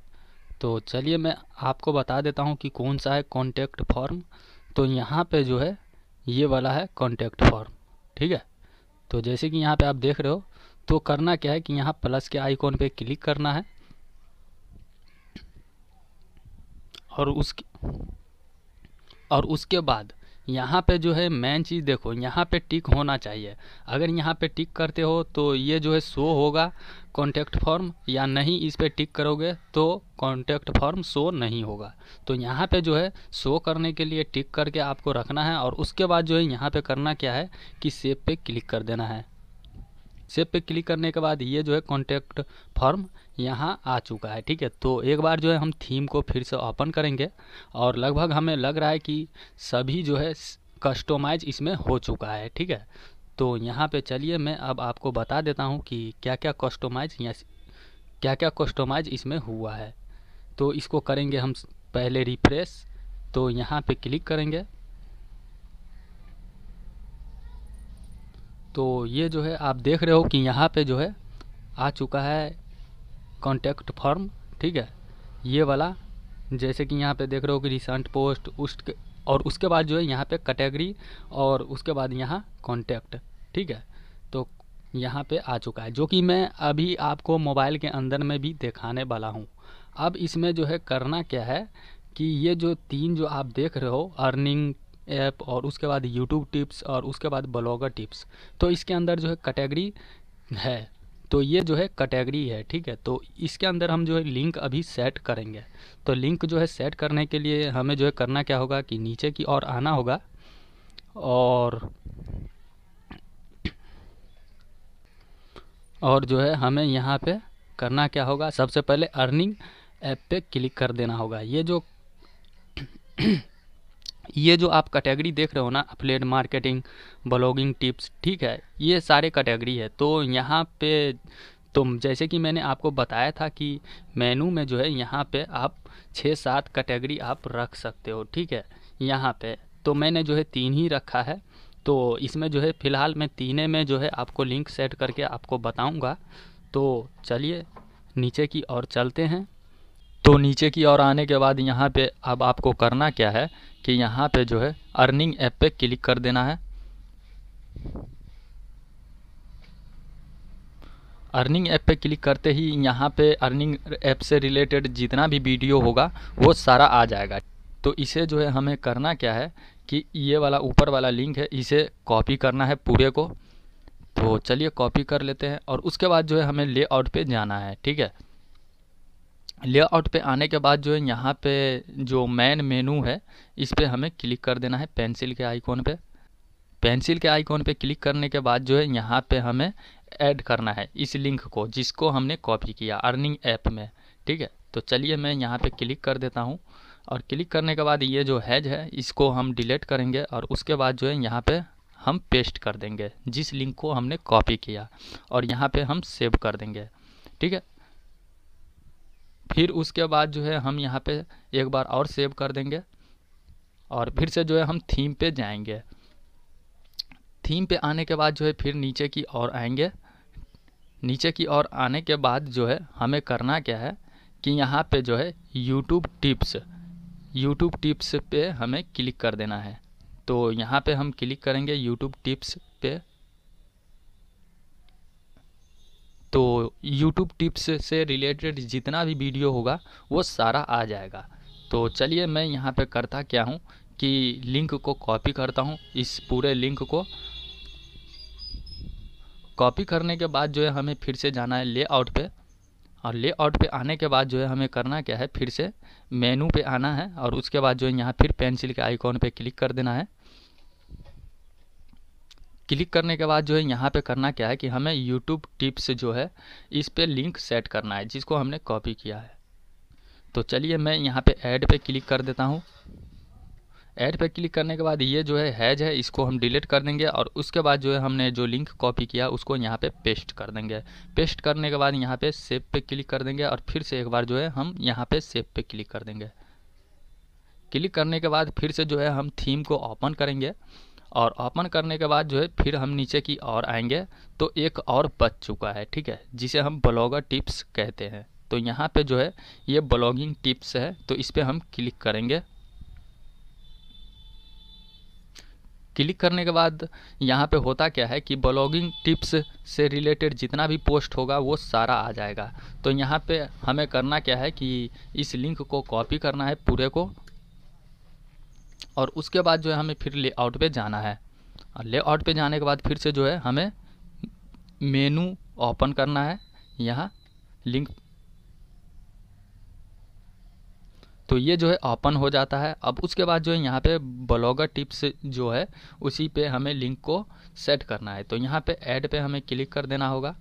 तो चलिए मैं आपको बता देता हूँ कि कौन सा है कॉन्टैक्ट फॉर्म तो यहाँ पे जो है ये वाला है कॉन्टैक्ट फॉर्म ठीक है तो जैसे कि यहाँ पे आप देख रहे हो तो करना क्या है कि यहाँ प्लस के आइकॉन पे क्लिक करना है और उसके और उसके बाद यहाँ पे जो है मेन चीज़ देखो यहाँ पे टिक होना चाहिए अगर यहाँ पे टिक करते हो तो ये जो है शो होगा कॉन्टैक्ट फॉर्म या नहीं इस पर टिक करोगे तो कॉन्टैक्ट फॉर्म शो नहीं होगा तो यहाँ पे जो है शो करने के लिए टिक करके आपको रखना है और उसके बाद जो है यहाँ पे करना क्या है कि सेब पे क्लिक कर देना है सेब पे क्लिक करने के बाद ये जो है कॉन्टैक्ट फॉर्म यहाँ आ चुका है ठीक है तो एक बार जो है हम थीम को फिर से ओपन करेंगे और लगभग हमें लग रहा है कि सभी जो है कस्टोमाइज इसमें हो चुका है ठीक है तो यहाँ पे चलिए मैं अब आपको बता देता हूँ कि क्या क्या कस्टोमाइज या क्या क्या कस्टोमाइज इसमें हुआ है तो इसको करेंगे हम पहले रिफ्रेश तो यहाँ पे क्लिक करेंगे तो ये जो है आप देख रहे हो कि यहाँ पे जो है आ चुका है कॉन्टैक्ट फॉर्म ठीक है ये वाला जैसे कि यहाँ पे देख रहे हो कि रिसेंट पोस्ट उस और उसके बाद जो है यहाँ पे कैटेगरी और उसके बाद यहाँ कॉन्टैक्ट ठीक है तो यहाँ पे आ चुका है जो कि मैं अभी आपको मोबाइल के अंदर में भी दिखाने वाला हूँ अब इसमें जो है करना क्या है कि ये जो तीन जो आप देख रहे हो अर्निंग ऐप और उसके बाद यूट्यूब टिप्स और उसके बाद ब्लॉगर टिप्स तो इसके अंदर जो है कैटेगरी है तो ये जो है कैटेगरी है ठीक है तो इसके अंदर हम जो है लिंक अभी सेट करेंगे तो लिंक जो है सेट करने के लिए हमें जो है करना क्या होगा कि नीचे की ओर आना होगा और और जो है हमें यहाँ पे करना क्या होगा सबसे पहले अर्निंग ऐप पे क्लिक कर देना होगा ये जो ये जो आप कैटेगरी देख रहे हो ना अपलेट मार्केटिंग ब्लॉगिंग टिप्स ठीक है ये सारे कैटेगरी है तो यहाँ पे तो जैसे कि मैंने आपको बताया था कि मेनू में जो है यहाँ पे आप छः सात कैटेगरी आप रख सकते हो ठीक है यहाँ पे तो मैंने जो है तीन ही रखा है तो इसमें जो है फ़िलहाल मैं तीन में जो है आपको लिंक सेट करके आपको बताऊँगा तो चलिए नीचे की और चलते हैं तो नीचे की ओर आने के बाद यहाँ पे अब आपको करना क्या है कि यहाँ पे जो है अर्निंग ऐप पे क्लिक कर देना है अर्निंग ऐप पे क्लिक करते ही यहाँ पे अर्निंग ऐप से रिलेटेड जितना भी वीडियो होगा वो सारा आ जाएगा तो इसे जो है हमें करना क्या है कि ये वाला ऊपर वाला लिंक है इसे कॉपी करना है पूरे को तो चलिए कॉपी कर लेते हैं और उसके बाद जो है हमें लेआउट पे जाना है ठीक है लेआउट पे आने के बाद जो है यहाँ पे जो मेन मेनू है इस पर हमें क्लिक कर देना है पेंसिल के आइकॉन पे पेंसिल के आइकॉन पे क्लिक करने के बाद जो है यहाँ पे हमें ऐड करना है इस लिंक को जिसको हमने कॉपी किया अर्निंग ऐप में ठीक है तो चलिए मैं यहाँ पे क्लिक कर देता हूँ और क्लिक करने के बाद ये जो हैज है इसको हम डिलीट करेंगे और उसके बाद जो है यहाँ पर हम पेस्ट कर देंगे जिस लिंक को हमने कॉपी किया और यहाँ पर हम सेव कर देंगे ठीक है फिर उसके बाद जो है हम यहाँ पे एक बार और सेव कर देंगे और फिर से जो है हम थीम पे जाएंगे थीम पे आने के बाद जो है फिर नीचे की ओर आएंगे नीचे की ओर आने के बाद जो है हमें करना क्या है कि यहाँ पे जो है यूट्यूब टिप्स यूट्यूब टिप्स पे हमें क्लिक कर देना है तो यहाँ पे हम क्लिक करेंगे यूट्यूब टिप्स पे तो यूट्यूब टिप्स से रिलेटेड जितना भी वीडियो होगा वो सारा आ जाएगा तो चलिए मैं यहाँ पे करता क्या हूँ कि लिंक को कॉपी करता हूँ इस पूरे लिंक को कॉपी करने के बाद जो है हमें फिर से जाना है लेआउट पे और लेआउट पे आने के बाद जो है हमें करना क्या है फिर से मेनू पे आना है और उसके बाद जो है यहाँ फिर पेंसिल के आइकॉन पे क्लिक कर देना है क्लिक करने के बाद जो है यहाँ पे करना क्या है कि हमें यूट्यूब टिप्स जो है इस पर लिंक सेट करना है जिसको हमने कॉपी किया है तो चलिए मैं यहाँ पे ऐड पे क्लिक कर देता हूँ ऐड पे क्लिक करने के बाद ये जो है हैज है इसको हम डिलीट कर देंगे और उसके बाद जो है हमने जो लिंक कॉपी किया उसको यहाँ पे पेस्ट कर देंगे पेस्ट करने के बाद यहाँ पे सेव पे क्लिक कर देंगे और फिर से एक बार जो है हम यहाँ पे सेव पे क्लिक कर देंगे क्लिक करने के बाद फिर से जो है हम थीम को ओपन करेंगे और ओपन करने के बाद जो है फिर हम नीचे की ओर आएंगे तो एक और बच चुका है ठीक है जिसे हम ब्लॉगर टिप्स कहते हैं तो यहाँ पे जो है ये ब्लॉगिंग टिप्स है तो इस पर हम क्लिक करेंगे क्लिक करने के बाद यहाँ पे होता क्या है कि ब्लॉगिंग टिप्स से रिलेटेड जितना भी पोस्ट होगा वो सारा आ जाएगा तो यहाँ पे हमें करना क्या है कि इस लिंक को कॉपी करना है पूरे को और उसके बाद जो है हमें फिर लेआउट पे जाना है और लेआउट पे जाने के बाद फिर से जो है हमें मेनू ओपन करना है यहाँ लिंक तो ये जो है ओपन हो जाता है अब उसके बाद जो है यहाँ पे ब्लॉगर टिप्स जो है उसी पे हमें लिंक को सेट करना है तो यहाँ पे ऐड पे हमें क्लिक कर देना होगा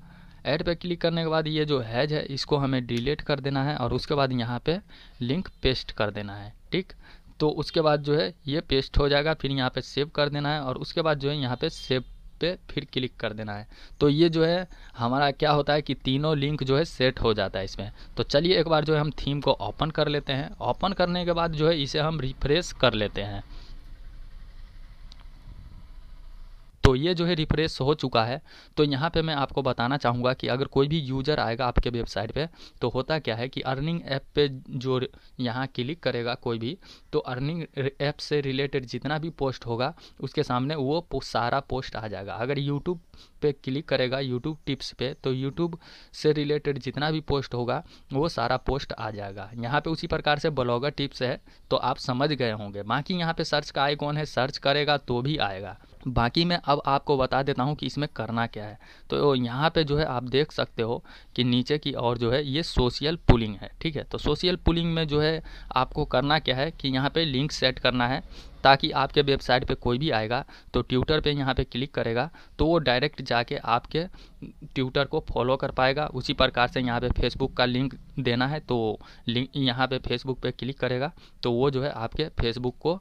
ऐड पे क्लिक करने के बाद ये जो हैज है इसको हमें डिलीट कर देना है और उसके बाद यहाँ पे लिंक पेस्ट कर देना है ठीक तो उसके बाद जो है ये पेस्ट हो जाएगा फिर यहाँ पे सेव कर देना है और उसके बाद जो है यहाँ पे सेव पे फिर क्लिक कर देना है तो ये जो है हमारा क्या होता है कि तीनों लिंक जो है सेट हो जाता है इसमें तो चलिए एक बार जो है हम थीम को ओपन कर लेते हैं ओपन करने के बाद जो है इसे हम रिफ्रेश कर लेते हैं तो ये जो है रिफ्रेश हो चुका है तो यहाँ पे मैं आपको बताना चाहूँगा कि अगर कोई भी यूज़र आएगा आपके वेबसाइट पे तो होता क्या है कि अर्निंग ऐप पे जो यहाँ क्लिक करेगा कोई भी तो अर्निंग ऐप से रिलेटेड जितना भी पोस्ट होगा उसके सामने वो सारा पोस्ट आ जाएगा अगर यूट्यूब पे क्लिक करेगा यूट्यूब टिप्स पे तो यूट्यूब से रिलेटेड जितना भी पोस्ट होगा वो सारा पोस्ट आ जाएगा यहाँ पे उसी प्रकार से ब्लॉगर टिप्स है तो आप समझ गए होंगे बाकी यहाँ पे सर्च का आइकॉन है सर्च करेगा तो भी आएगा बाकी मैं अब आपको बता देता हूँ कि इसमें करना क्या है तो यहाँ पे जो है आप देख सकते हो कि नीचे की और जो है ये सोशल पुलिंग है ठीक है तो सोशल पुलिंग में जो है आपको करना क्या है कि यहाँ पे लिंक सेट करना है ताकि आपके वेबसाइट पे कोई भी आएगा तो ट्विटर पे यहाँ पे क्लिक करेगा तो वो डायरेक्ट जाके आपके ट्विटर को फॉलो कर पाएगा उसी प्रकार से यहाँ पे फेसबुक का लिंक देना है तो लिंक यहाँ पे फेसबुक पे क्लिक करेगा तो वो जो है आपके फेसबुक को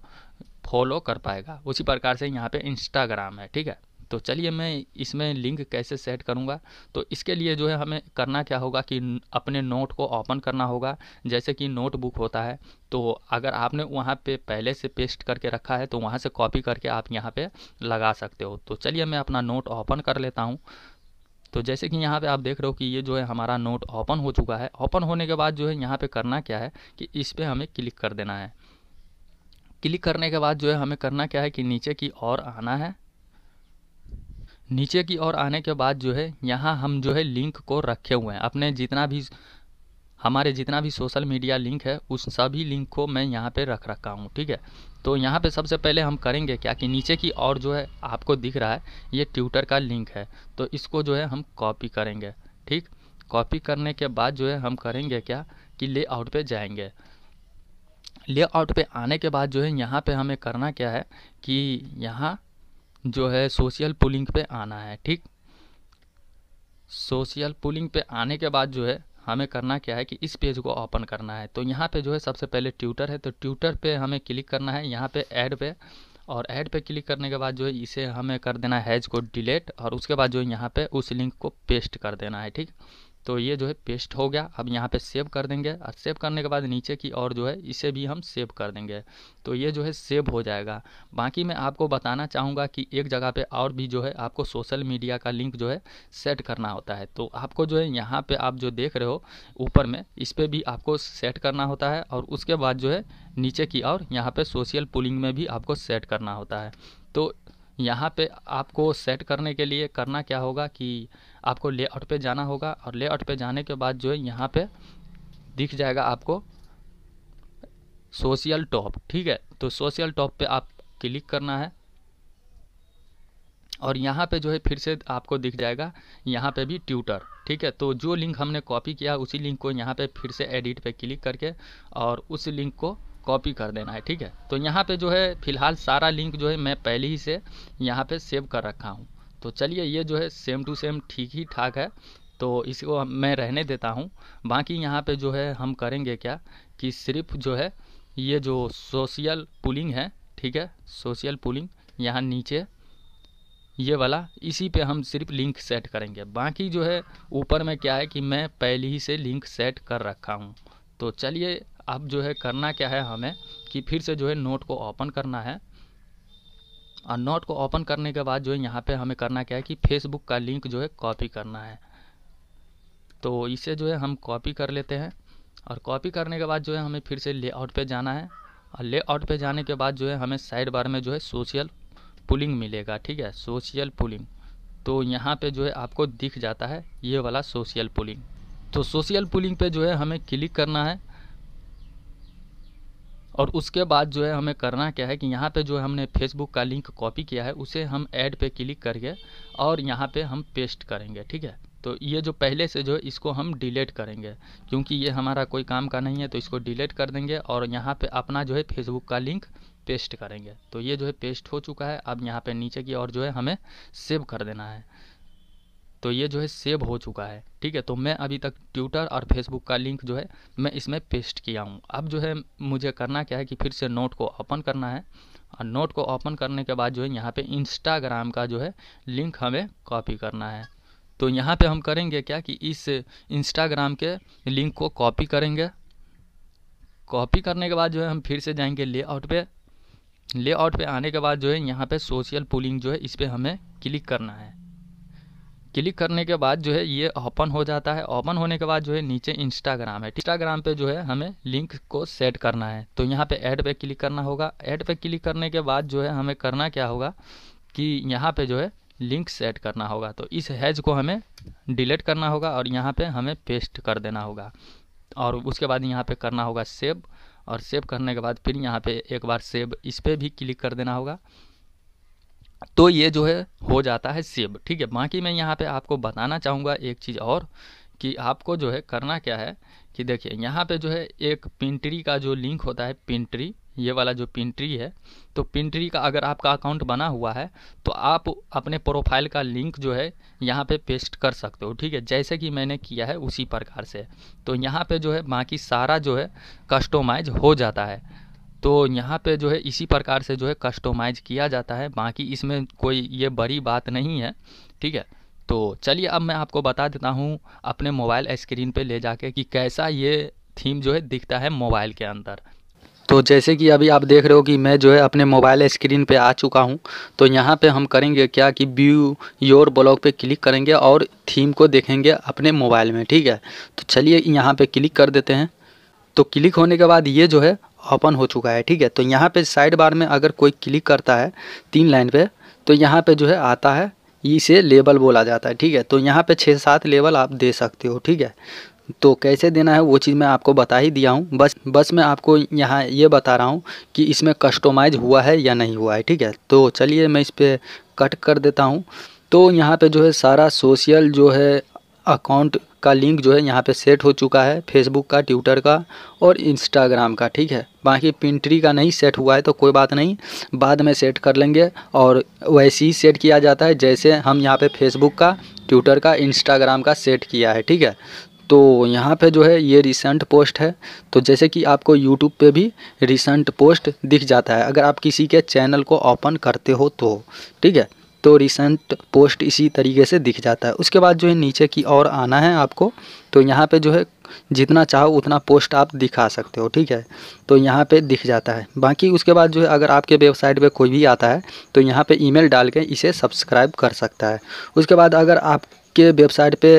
फॉलो कर पाएगा उसी प्रकार से यहाँ पे इंस्टाग्राम है ठीक है तो चलिए मैं इसमें लिंक कैसे सेट करूँगा तो इसके लिए जो है हमें करना क्या होगा कि अपने नोट को ओपन करना होगा जैसे कि नोटबुक होता है तो अगर आपने वहाँ पे पहले से पेस्ट करके रखा है तो वहाँ से कॉपी करके आप यहाँ पे लगा सकते हो तो चलिए मैं अपना नोट ओपन कर लेता हूँ तो जैसे कि यहाँ पे आप देख रहे हो कि ये जो है हमारा नोट ओपन हो चुका है ओपन होने के बाद जो है यहाँ पे करना क्या है कि इस पर हमें क्लिक कर देना है क्लिक करने के बाद जो है हमें करना क्या है कि नीचे की ओर आना है नीचे की ओर आने के बाद जो है यहाँ हम जो है लिंक को रखे हुए हैं अपने जितना भी हमारे जितना भी सोशल मीडिया लिंक है उस सभी लिंक को मैं यहाँ पे रख रखा हूँ ठीक है तो यहाँ पे सबसे पहले हम करेंगे क्या कि नीचे की ओर जो है आपको दिख रहा है ये ट्विटर का लिंक है तो इसको जो है हम कॉपी करेंगे ठीक कॉपी करने के बाद जो है हम करेंगे क्या कि लेआउट पे जाएंगे लेआउट पे आने के बाद जो है यहाँ पे हमें करना क्या है कि यहाँ जो है सोशल पुलिंग पे आना है ठीक सोशल पुलिंग पे आने के बाद जो है हमें करना क्या है कि इस पेज को ओपन करना है तो यहाँ पे जो है सबसे पहले ट्यूटर है तो ट्यूटर पे हमें क्लिक करना है यहाँ पे ऐड पे और ऐड पे क्लिक करने के बाद जो है इसे हमें कर देना हैज को डिलीट और उसके बाद जो है यहाँ पर उस लिंक को पेस्ट कर देना है ठीक तो ये जो है पेस्ट हो गया अब यहाँ पे सेव कर देंगे और सेव करने के बाद नीचे की और जो है इसे भी हम सेव कर देंगे तो ये जो है सेव हो जाएगा बाकी मैं आपको बताना चाहूँगा कि एक जगह पे और भी जो है आपको सोशल मीडिया का लिंक जो है सेट करना होता है तो आपको जो है यहाँ पर आप जो देख रहे हो ऊपर में इस पर भी आपको सेट करना होता है और उसके बाद जो है नीचे की और यहाँ पर सोशल पुलिंग में भी आपको सेट करना होता है तो यहाँ पे आपको सेट करने के लिए करना क्या होगा कि आपको लेआउट पे जाना होगा और लेआउट पे जाने के बाद जो है यहाँ पे दिख जाएगा आपको सोशल टॉप ठीक है तो सोशल टॉप पे आप क्लिक करना है और यहाँ पे जो है फिर से आपको दिख जाएगा यहाँ पे भी ट्यूटर ठीक है तो जो लिंक हमने कॉपी किया उसी लिंक को यहाँ पे फिर से एडिट पे क्लिक करके और उस लिंक को कॉपी कर देना है ठीक है तो यहाँ पे जो है फिलहाल सारा लिंक जो है मैं पहले ही से यहाँ पे सेव कर रखा हूँ तो चलिए ये जो है सेम टू सेम ठीक ही ठाक है तो इसको मैं रहने देता हूँ बाकी यहाँ पे जो है हम करेंगे क्या कि सिर्फ जो है ये जो सोशल पुलिंग है ठीक है सोशल पुलिंग यहाँ नीचे ये वाला इसी पे हम सिर्फ लिंक सेट करेंगे बाकी जो है ऊपर में क्या है कि मैं पहले ही से लिंक सेट कर रखा हूँ तो चलिए अब जो है करना क्या है हमें कि फिर से जो है नोट को ओपन करना है और नोट को ओपन करने के बाद जो है यहाँ पे हमें करना क्या है कि फेसबुक का लिंक जो है कॉपी करना है तो इसे जो है हम कॉपी कर लेते हैं और कॉपी करने के बाद जो है हमें फिर से लेआउट पे जाना है और लेआउट पे जाने के बाद जो है हमें साइड बार में जो है सोशल पुलिंग मिलेगा ठीक है सोशल पुलिंग तो यहाँ पे जो है आपको दिख जाता है ये वाला सोशल पुलिंग तो सोशल पुलिंग पे जो है हमें क्लिक करना है और उसके बाद जो है हमें करना क्या है कि यहाँ पे जो हमने फेसबुक का लिंक कॉपी किया है उसे हम ऐड पे क्लिक करके और यहाँ पे हम पेस्ट करेंगे ठीक है तो ये जो पहले से जो है इसको हम डिलीट करेंगे क्योंकि ये हमारा कोई काम का नहीं है तो इसको डिलीट कर देंगे और यहाँ पे अपना जो है फेसबुक का लिंक पेस्ट करेंगे तो ये जो है पेस्ट हो चुका है अब यहाँ पर नीचे की और जो है हमें सेव कर देना है तो ये जो है सेव हो चुका है ठीक है तो मैं अभी तक ट्विटर और फेसबुक का लिंक जो है मैं इसमें पेस्ट किया हूँ अब जो है मुझे करना क्या है कि फिर से नोट को ओपन करना है और नोट को ओपन करने के बाद जो है यहाँ पे इंस्टाग्राम का जो है लिंक हमें कॉपी करना है तो यहाँ पे हम करेंगे क्या कि इस इंस्टाग्राम के लिंक को कॉपी करेंगे कॉपी करने के बाद जो है हम फिर से जाएंगे लेआउट पे लेआउट पे आने के बाद जो है यहाँ पे सोशल पुलिंग जो है इस पर हमें क्लिक करना है क्लिक करने के बाद जो है ये ओपन हो जाता है ओपन होने के बाद जो है नीचे इंस्टाग्राम है इंस्टाग्राम पे जो है हमें लिंक को सेट करना है तो यहाँ पे ऐड पे क्लिक करना होगा ऐड पे क्लिक करने के बाद जो है हमें करना क्या होगा कि यहाँ पे जो है लिंक सेट करना होगा तो इस हैज को हमें डिलीट करना होगा और यहाँ पे हमें पेस्ट कर देना होगा और उसके बाद यहाँ पे करना होगा सेव और सेव करने के बाद फिर यहाँ पे एक बार सेव इस पर भी क्लिक कर देना होगा तो ये जो है हो जाता है सेव ठीक है बाकी मैं यहाँ पे आपको बताना चाहूँगा एक चीज़ और कि आपको जो है करना क्या है कि देखिए यहाँ पे जो है एक पिंट्री का जो लिंक होता है पिंट्री ये वाला जो पिंट्री है तो पिंट्री का अगर आपका अकाउंट बना हुआ है तो आप अपने प्रोफाइल का लिंक जो है यहाँ पे पेस्ट कर सकते हो ठीक है जैसे कि मैंने किया है उसी प्रकार से तो यहाँ पे जो है बाकी सारा जो है कस्टोमाइज हो जाता है तो यहाँ पे जो है इसी प्रकार से जो है कस्टोमाइज किया जाता है बाकी इसमें कोई ये बड़ी बात नहीं है ठीक है तो चलिए अब मैं आपको बता देता हूँ अपने मोबाइल स्क्रीन पे ले जाके कि कैसा ये थीम जो है दिखता है मोबाइल के अंदर तो जैसे कि अभी आप देख रहे हो कि मैं जो है अपने मोबाइल स्क्रीन पे आ चुका हूँ तो यहाँ पे हम करेंगे क्या कि व्यू योर ब्लॉग पे क्लिक करेंगे और थीम को देखेंगे अपने मोबाइल में ठीक है तो चलिए यहाँ पे क्लिक कर देते हैं तो क्लिक होने के बाद ये जो है ओपन हो चुका है ठीक है तो यहाँ पे साइड बार में अगर कोई क्लिक करता है तीन लाइन पे तो यहाँ पे जो है आता है इसे लेबल बोला जाता है ठीक है तो यहाँ पे छः सात लेबल आप दे सकते हो ठीक है तो कैसे देना है वो चीज़ मैं आपको बता ही दिया हूँ बस बस मैं आपको यहाँ ये बता रहा हूँ कि इसमें कस्टोमाइज़ हुआ है या नहीं हुआ है ठीक है तो चलिए मैं इस पर कट कर देता हूँ तो यहाँ पर जो है सारा सोशल जो है अकाउंट का लिंक जो है यहाँ पे सेट हो चुका है फेसबुक का ट्विटर का और इंस्टाग्राम का ठीक है बाकी पिंट्री का नहीं सेट हुआ है तो कोई बात नहीं बाद में सेट कर लेंगे और वैसे ही सेट किया जाता है जैसे हम यहाँ पे फेसबुक का ट्विटर का इंस्टाग्राम का सेट किया है ठीक है तो यहाँ पे जो है ये रिसेंट पोस्ट है तो जैसे कि आपको यूट्यूब पे भी रिसेंट पोस्ट दिख जाता है अगर आप किसी के चैनल को ओपन करते हो तो ठीक है तो रिसेंट पोस्ट इसी तरीके से दिख जाता है उसके बाद जो है नीचे की ओर आना है आपको तो यहाँ पे जो है जितना चाहो उतना पोस्ट आप दिखा सकते हो ठीक है तो यहाँ पे दिख जाता है बाकी उसके बाद जो है अगर आपके वेबसाइट पे कोई भी आता है तो यहाँ पे ईमेल डाल के इसे सब्सक्राइब कर सकता है उसके बाद अगर आप आपके वेबसाइट पे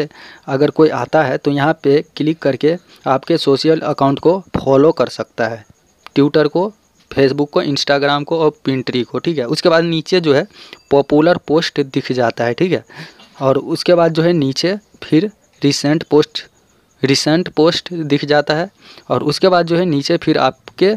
अगर कोई आता है तो यहाँ पे क्लिक करके आपके सोशल अकाउंट को फॉलो कर सकता है ट्विटर को फेसबुक को इंस्टाग्राम को और पिंट्री को ठीक है उसके बाद नीचे जो है पॉपुलर पोस्ट दिख जाता है ठीक है और उसके बाद जो है नीचे फिर रिसेंट पोस्ट रिसेंट पोस्ट दिख जाता है और उसके बाद जो है नीचे फिर आपके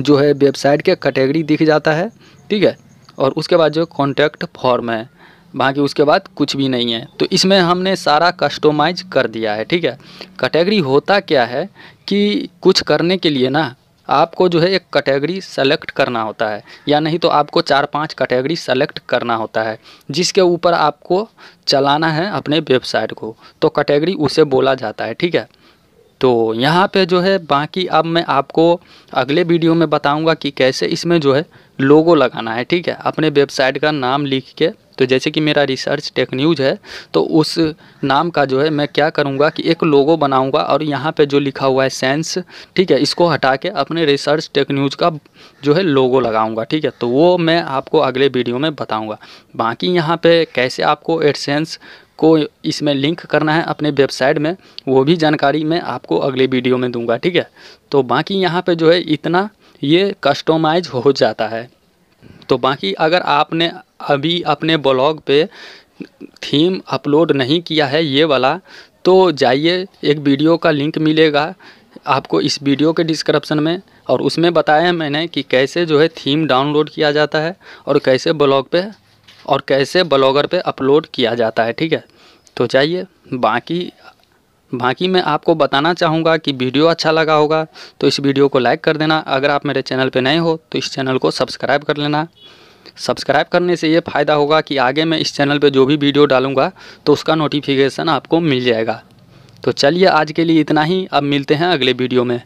जो है वेबसाइट के कैटेगरी दिख जाता है ठीक है और उसके बाद जो कॉन्टैक्ट फॉर्म है बाकी उसके बाद कुछ भी नहीं है तो इसमें हमने सारा कस्टोमाइज कर दिया है ठीक है कैटेगरी होता क्या है कि कुछ करने के लिए ना आपको जो है एक कैटेगरी सेलेक्ट करना होता है या नहीं तो आपको चार पांच कैटेगरी सेलेक्ट करना होता है जिसके ऊपर आपको चलाना है अपने वेबसाइट को तो कैटेगरी उसे बोला जाता है ठीक है तो यहाँ पे जो है बाकी अब मैं आपको अगले वीडियो में बताऊँगा कि कैसे इसमें जो है लोगो लगाना है ठीक है अपने वेबसाइट का नाम लिख के तो जैसे कि मेरा रिसर्च टेक न्यूज़ है तो उस नाम का जो है मैं क्या करूँगा कि एक लोगो बनाऊँगा और यहाँ पर जो लिखा हुआ है सेंस ठीक है इसको हटा के अपने रिसर्च टेक न्यूज़ का जो है लोगो लगाऊँगा ठीक है तो वो मैं आपको अगले वीडियो में बताऊँगा बाकी यहाँ पर कैसे आपको एडसेंस को इसमें लिंक करना है अपने वेबसाइट में वो भी जानकारी मैं आपको अगले वीडियो में दूंगा ठीक है तो बाकी यहाँ पे जो है इतना ये कस्टोमाइज हो जाता है तो बाकी अगर आपने अभी अपने ब्लॉग पे थीम अपलोड नहीं किया है ये वाला तो जाइए एक वीडियो का लिंक मिलेगा आपको इस वीडियो के डिस्क्रिप्शन में और उसमें बताया है मैंने कि कैसे जो है थीम डाउनलोड किया जाता है और कैसे ब्लॉग पे और कैसे ब्लॉगर पे अपलोड किया जाता है ठीक है तो चाहिए बाकी बाकी मैं आपको बताना चाहूँगा कि वीडियो अच्छा लगा होगा तो इस वीडियो को लाइक कर देना अगर आप मेरे चैनल पे नए हो तो इस चैनल को सब्सक्राइब कर लेना सब्सक्राइब करने से ये फ़ायदा होगा कि आगे मैं इस चैनल पे जो भी वीडियो डालूँगा तो उसका नोटिफिकेशन आपको मिल जाएगा तो चलिए आज के लिए इतना ही अब मिलते हैं अगले वीडियो में